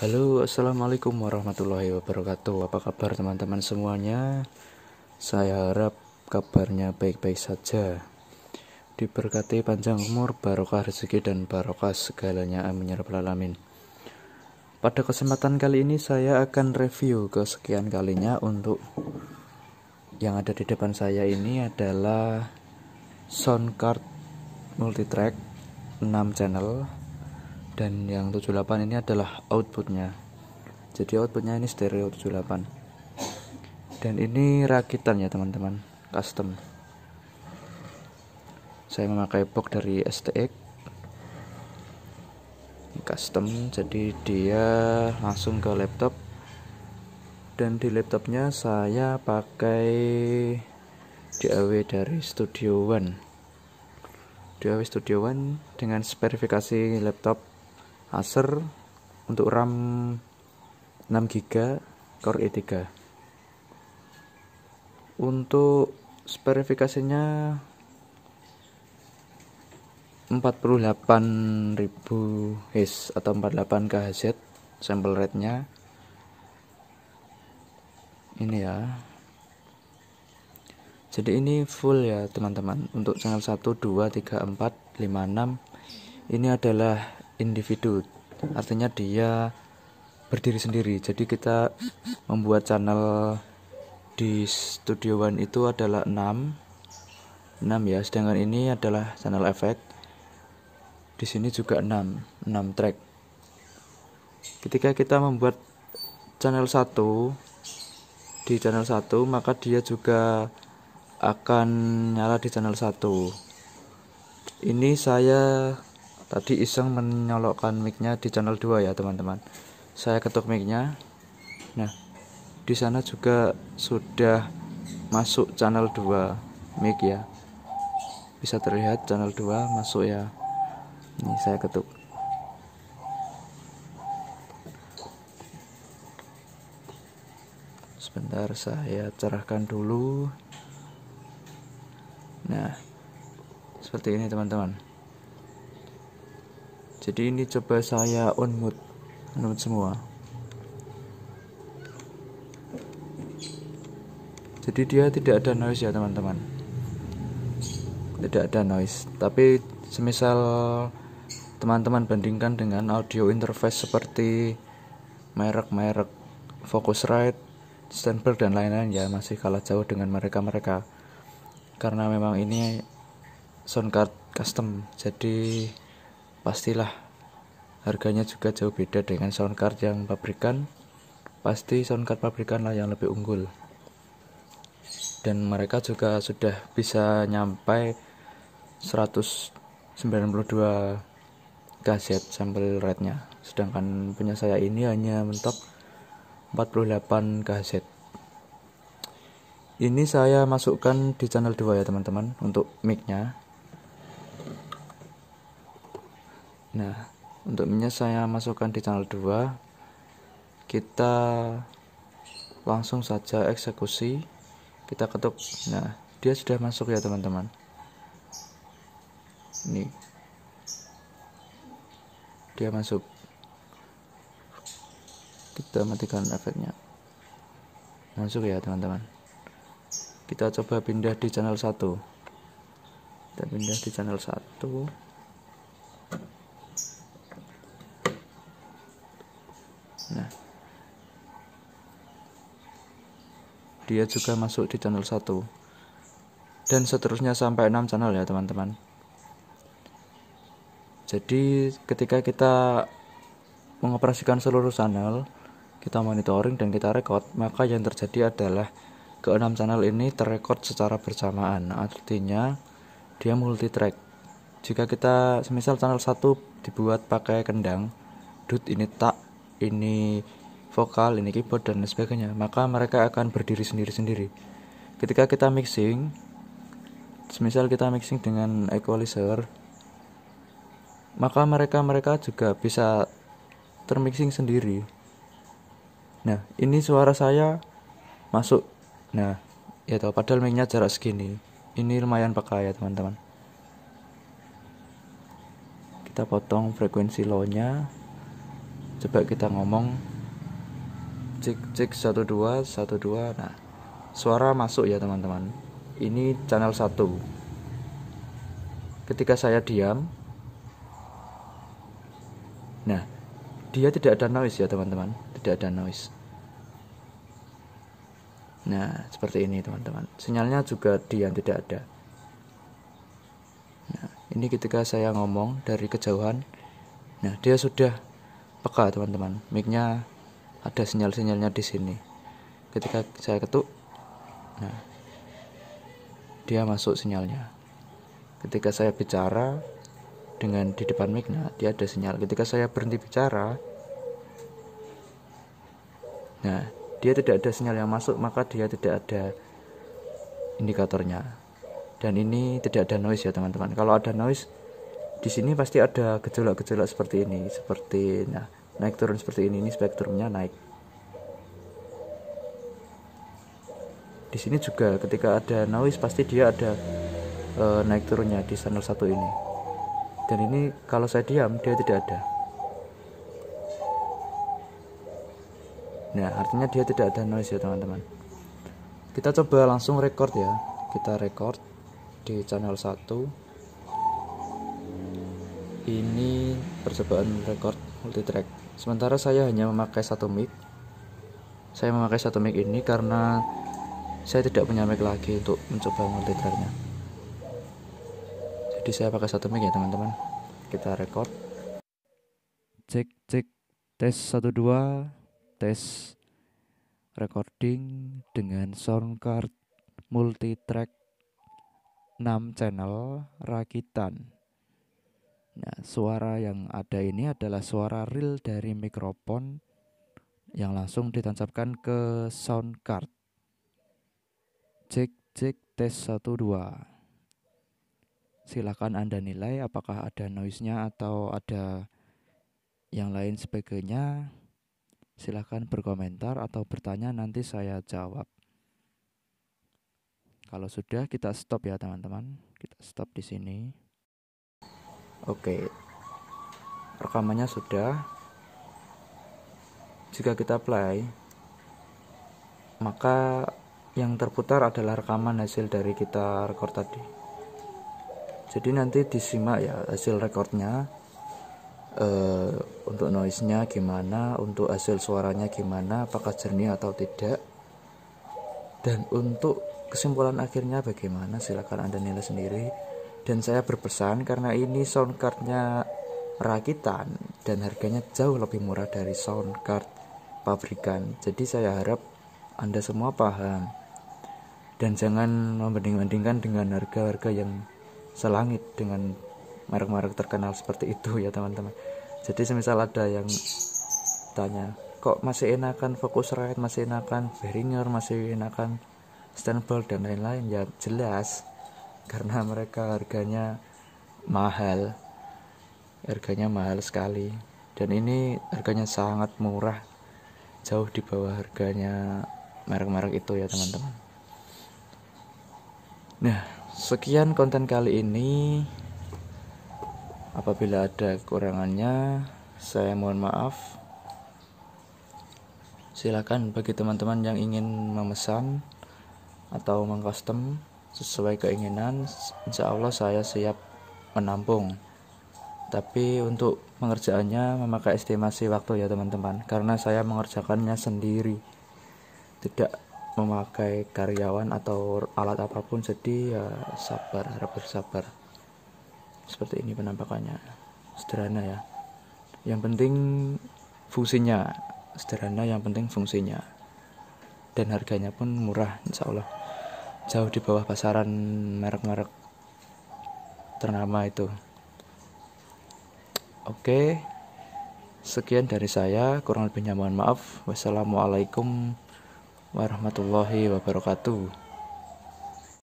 Halo, assalamualaikum warahmatullahi wabarakatuh. Apa kabar teman-teman semuanya? Saya harap kabarnya baik-baik saja. Diberkati panjang umur, barokah rezeki dan barokah segalanya. Amin ya rabbal alamin. Pada kesempatan kali ini saya akan review kesekian kalinya untuk yang ada di depan saya ini adalah soundcard card multitrack 6 channel dan yang 78 ini adalah outputnya jadi outputnya ini stereo 78 dan ini rakitan ya teman-teman custom saya memakai box dari STX custom jadi dia langsung ke laptop dan di laptopnya saya pakai DAW dari Studio One DAW Studio One dengan spesifikasi laptop Acer untuk RAM 6 GB Core i3 untuk spesifikasinya 48.000 Hz atau 48 KHz sampel rate-nya ini ya jadi ini full ya teman-teman untuk channel 1 2 3 4 5 6 ini adalah individu artinya dia berdiri sendiri jadi kita membuat channel di Studio One itu adalah 6 6 ya sedangkan ini adalah channel efek di sini juga 6 6 track ketika kita membuat channel 1 di channel 1 maka dia juga akan nyala di channel 1 ini saya Tadi iseng menyolokkan micnya di channel 2 ya teman-teman. Saya ketuk micnya. Nah, di sana juga sudah masuk channel 2 mic ya. Bisa terlihat channel 2 masuk ya. Ini saya ketuk. Sebentar saya cerahkan dulu. Nah, seperti ini teman-teman jadi ini coba saya unmute unmute semua jadi dia tidak ada noise ya teman-teman tidak ada noise tapi semisal teman-teman bandingkan dengan audio interface seperti merek-merek Focusrite, Steinberg dan lain-lain ya masih kalah jauh dengan mereka-mereka karena memang ini soundcard card custom jadi pastilah harganya juga jauh beda dengan soundcard yang pabrikan pasti soundcard pabrikan lah yang lebih unggul dan mereka juga sudah bisa nyampe 192 kaset sampel rate-nya sedangkan punya saya ini hanya mentok 48 kaset ini saya masukkan di channel 2 ya teman-teman untuk mic-nya Nah, untuk minyak saya masukkan di channel 2. Kita langsung saja eksekusi. Kita ketuk. Nah, dia sudah masuk ya, teman-teman. Ini. Dia masuk. Kita matikan efeknya. Masuk ya, teman-teman. Kita coba pindah di channel 1. Kita pindah di channel 1. Nah, dia juga masuk di channel 1 dan seterusnya sampai 6 channel ya teman-teman jadi ketika kita mengoperasikan seluruh channel kita monitoring dan kita record maka yang terjadi adalah keenam channel ini terrecord secara bersamaan artinya dia multi track jika kita semisal channel 1 dibuat pakai kendang dut ini tak ini vokal ini keyboard dan sebagainya maka mereka akan berdiri sendiri-sendiri ketika kita mixing semisal kita mixing dengan equalizer maka mereka-mereka juga bisa termixing sendiri nah ini suara saya masuk nah ya tahu padahal mainnya jarak segini ini lumayan pakai ya teman-teman kita potong frekuensi low nya coba kita ngomong cek cek satu dua satu dua nah suara masuk ya teman-teman ini channel satu ketika saya diam nah dia tidak ada noise ya teman-teman tidak ada noise nah seperti ini teman-teman sinyalnya juga diam tidak ada nah ini ketika saya ngomong dari kejauhan nah dia sudah peka teman-teman micnya ada sinyal-sinyalnya di sini ketika saya ketuk nah dia masuk sinyalnya ketika saya bicara dengan di depan micnya dia ada sinyal ketika saya berhenti bicara nah dia tidak ada sinyal yang masuk maka dia tidak ada indikatornya dan ini tidak ada noise ya teman-teman kalau ada noise di sini pasti ada gejolak-gejolak seperti ini seperti nah naik turun seperti ini ini spektrumnya naik di sini juga ketika ada noise pasti dia ada e, naik turunnya di channel satu ini dan ini kalau saya diam dia tidak ada nah artinya dia tidak ada noise ya teman-teman kita coba langsung record ya kita record di channel 1 ini percobaan record multitrack sementara saya hanya memakai satu mic saya memakai satu mic ini karena saya tidak punya mic lagi untuk mencoba multitracknya jadi saya pakai satu mic ya teman-teman kita record cek cek tes 12 tes recording dengan sound card multitrack 6 channel rakitan Nah, suara yang ada ini adalah suara real dari mikrofon yang langsung ditancapkan ke sound card. Cek cek tes 1 2. Silakan Anda nilai apakah ada noise-nya atau ada yang lain sebagainya. Silakan berkomentar atau bertanya nanti saya jawab. Kalau sudah kita stop ya teman-teman. Kita stop di sini. Oke. Rekamannya sudah. Jika kita play, maka yang terputar adalah rekaman hasil dari kita record tadi. Jadi nanti disimak ya hasil recordnya uh, untuk noise-nya gimana, untuk hasil suaranya gimana, apakah jernih atau tidak. Dan untuk kesimpulan akhirnya bagaimana silakan Anda nilai sendiri dan saya berpesan karena ini sound cardnya rakitan dan harganya jauh lebih murah dari sound card pabrikan jadi saya harap anda semua paham dan jangan membanding-bandingkan dengan harga-harga yang selangit dengan merek-merek terkenal seperti itu ya teman-teman jadi semisal ada yang tanya kok masih enakan fokus Focusrite masih enakan Behringer masih enakan standball dan lain-lain ya jelas karena mereka harganya mahal harganya mahal sekali dan ini harganya sangat murah jauh di bawah harganya merek-merek itu ya teman-teman nah sekian konten kali ini apabila ada kekurangannya saya mohon maaf silakan bagi teman-teman yang ingin memesan atau mengcustom sesuai keinginan insya Allah saya siap menampung tapi untuk mengerjakannya, memakai estimasi waktu ya teman-teman karena saya mengerjakannya sendiri tidak memakai karyawan atau alat apapun jadi ya sabar harap bersabar seperti ini penampakannya sederhana ya yang penting fungsinya sederhana yang penting fungsinya dan harganya pun murah insya Allah jauh di bawah pasaran merek-merek ternama itu. Oke, sekian dari saya. Kurang lebihnya mohon maaf. Wassalamualaikum warahmatullahi wabarakatuh.